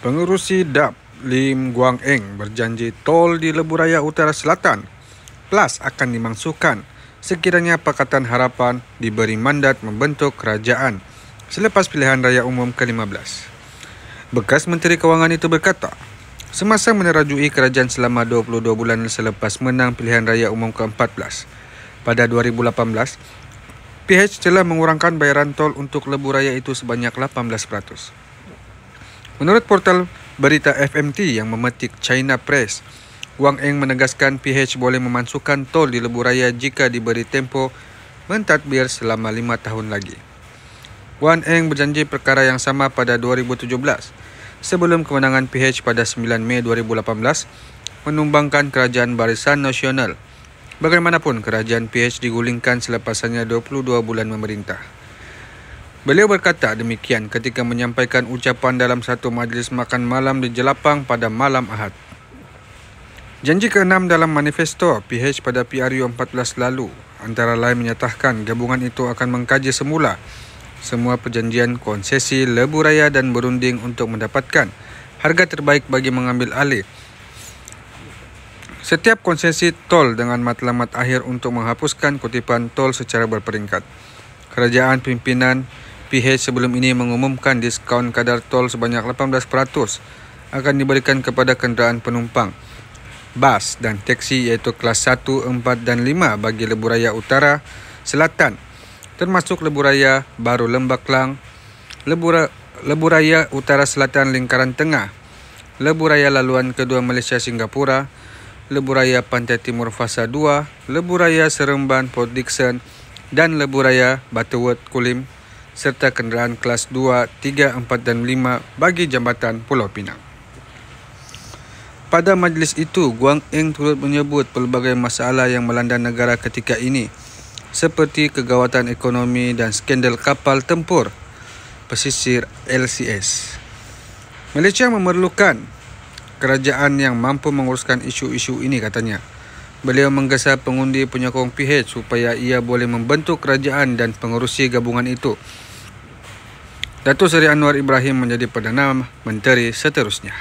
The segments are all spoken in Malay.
Pengurusi DAP Lim Guang Eng berjanji tol di Lebuh Utara Selatan PLUS akan dimangsukan sekiranya Pakatan Harapan diberi mandat membentuk kerajaan selepas pilihan raya umum ke-15. Bekas Menteri Kewangan itu berkata, semasa menerajui kerajaan selama 22 bulan selepas menang pilihan raya umum ke-14 pada 2018, PH telah mengurangkan bayaran tol untuk Lebuh itu sebanyak 18%. Menurut portal berita FMT yang memetik China Press, Wang Eng menegaskan PH boleh memasukkan tol di Lebuh Raya jika diberi tempo mentadbir selama lima tahun lagi. Wang Eng berjanji perkara yang sama pada 2017 sebelum kemenangan PH pada 9 Mei 2018 menumbangkan Kerajaan Barisan Nasional. Bagaimanapun, Kerajaan PH digulingkan selepasannya 22 bulan memerintah. Beliau berkata demikian ketika menyampaikan ucapan dalam satu majlis makan malam di Jelapang pada malam Ahad. Janji keenam dalam manifesto PH pada PRU 14 lalu antara lain menyatakan gabungan itu akan mengkaji semula semua perjanjian konsesi lebu raya dan berunding untuk mendapatkan harga terbaik bagi mengambil alih. Setiap konsesi tol dengan matlamat akhir untuk menghapuskan kutipan tol secara berperingkat. Kerajaan pimpinan PH sebelum ini mengumumkan diskaun kadar tol sebanyak 18% akan diberikan kepada kenderaan penumpang bas dan teksi iaitu kelas 1, 4 dan 5 bagi Leburaya Utara, Selatan termasuk Leburaya Baru Lembak Lang, Lebura, Leburaya Utara Selatan Lingkaran Tengah, Leburaya Laluan Kedua Malaysia Singapura, Leburaya Pantai Timur Fasa 2, Leburaya Seremban Port Dixon dan Leburaya Butterworth Kulim serta kenderaan kelas 2, 3, 4 dan 5 bagi Jambatan Pulau Pinang. Pada majlis itu, Guang Eng turut menyebut pelbagai masalah yang melanda negara ketika ini seperti kegawatan ekonomi dan skandal kapal tempur pesisir LCS. Malaysia memerlukan kerajaan yang mampu menguruskan isu-isu ini katanya. Beliau menggesa pengundi penyokong PH supaya ia boleh membentuk kerajaan dan pengurusi gabungan itu. Datuk Seri Anwar Ibrahim menjadi Perdana Menteri seterusnya.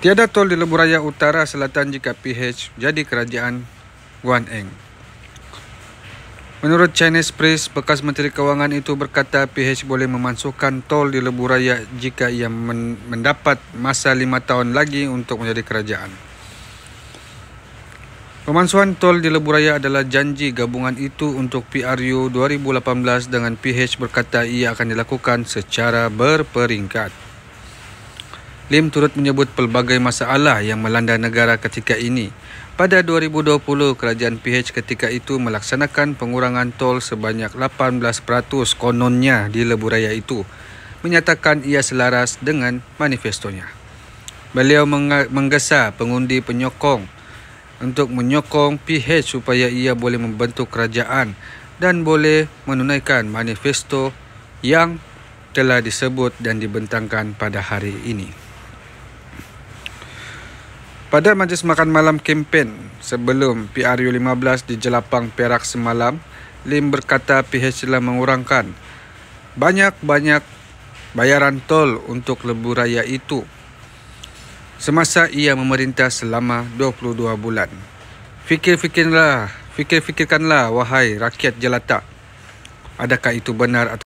Tiada tol di Leburaya Utara Selatan jika PH jadi kerajaan Guan Eng. Menurut Chinese Press, bekas Menteri Kewangan itu berkata PH boleh memansuhkan tol di Lebuh Raya jika ia men- mendapat masa lima tahun lagi untuk menjadi kerajaan. Pemansuhan tol di Lebuh Raya adalah janji gabungan itu untuk PRU 2018 dengan PH berkata ia akan dilakukan secara berperingkat. Lim turut menyebut pelbagai masalah yang melanda negara ketika ini pada 2020, kerajaan PH ketika itu melaksanakan pengurangan tol sebanyak 18% kononnya di Leburaya itu, menyatakan ia selaras dengan manifestonya. Beliau menggesa pengundi penyokong untuk menyokong PH supaya ia boleh membentuk kerajaan dan boleh menunaikan manifesto yang telah disebut dan dibentangkan pada hari ini. Pada majlis makan malam kempen sebelum PRU15 di Jelapang Perak semalam, Lim berkata PH telah mengurangkan banyak-banyak bayaran tol untuk lebuh raya itu semasa ia memerintah selama 22 bulan. Fikir-fikirlah, fikir-fikirkanlah wahai rakyat jelata. Adakah itu benar atau